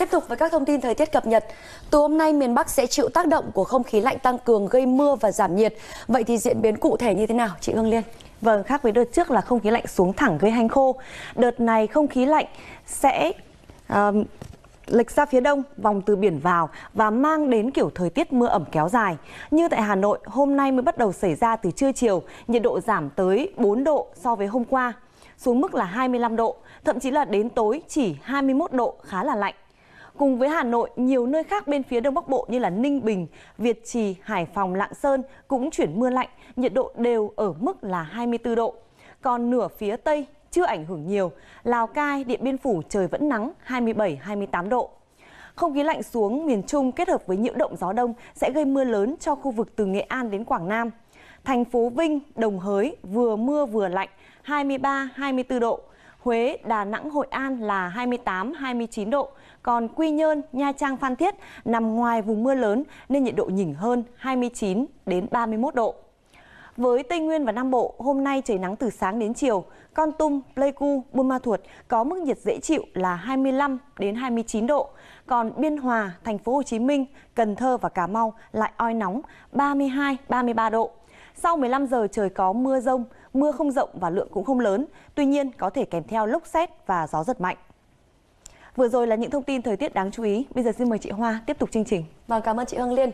Tiếp tục với các thông tin thời tiết cập nhật, từ hôm nay miền Bắc sẽ chịu tác động của không khí lạnh tăng cường gây mưa và giảm nhiệt. Vậy thì diễn biến cụ thể như thế nào chị Hương Liên? Vâng, khác với đợt trước là không khí lạnh xuống thẳng gây hanh khô. Đợt này không khí lạnh sẽ um, lệch ra phía đông, vòng từ biển vào và mang đến kiểu thời tiết mưa ẩm kéo dài. Như tại Hà Nội, hôm nay mới bắt đầu xảy ra từ trưa chiều, nhiệt độ giảm tới 4 độ so với hôm qua, xuống mức là 25 độ, thậm chí là đến tối chỉ 21 độ khá là lạnh. Cùng với Hà Nội, nhiều nơi khác bên phía Đông Bắc Bộ như là Ninh Bình, Việt Trì, Hải Phòng, Lạng Sơn cũng chuyển mưa lạnh, nhiệt độ đều ở mức là 24 độ. Còn nửa phía Tây chưa ảnh hưởng nhiều, Lào Cai, Điện Biên Phủ trời vẫn nắng 27-28 độ. Không khí lạnh xuống miền Trung kết hợp với nhiễu động gió đông sẽ gây mưa lớn cho khu vực từ Nghệ An đến Quảng Nam. Thành phố Vinh, Đồng Hới vừa mưa vừa lạnh 23-24 độ. Huế, Đà Nẵng, Hội An là 28-29 độ, còn Quy Nhơn, Nha Trang, Phan Thiết nằm ngoài vùng mưa lớn nên nhiệt độ nhỉnh hơn 29 đến 31 độ. Với Tây Nguyên và Nam Bộ, hôm nay trời nắng từ sáng đến chiều. Con Tum, Pleiku, Buôn Ma Thuột có mức nhiệt dễ chịu là 25 đến 29 độ. Còn Biên Hòa, Thành phố Hồ Chí Minh, Cần Thơ và Cà Mau lại oi nóng 32-33 độ. Sau 15 giờ trời có mưa rông, mưa không rộng và lượng cũng không lớn, tuy nhiên có thể kèm theo lốc xét và gió giật mạnh. Vừa rồi là những thông tin thời tiết đáng chú ý. Bây giờ xin mời chị Hoa tiếp tục chương trình. Vâng, cảm ơn chị Hương Liên.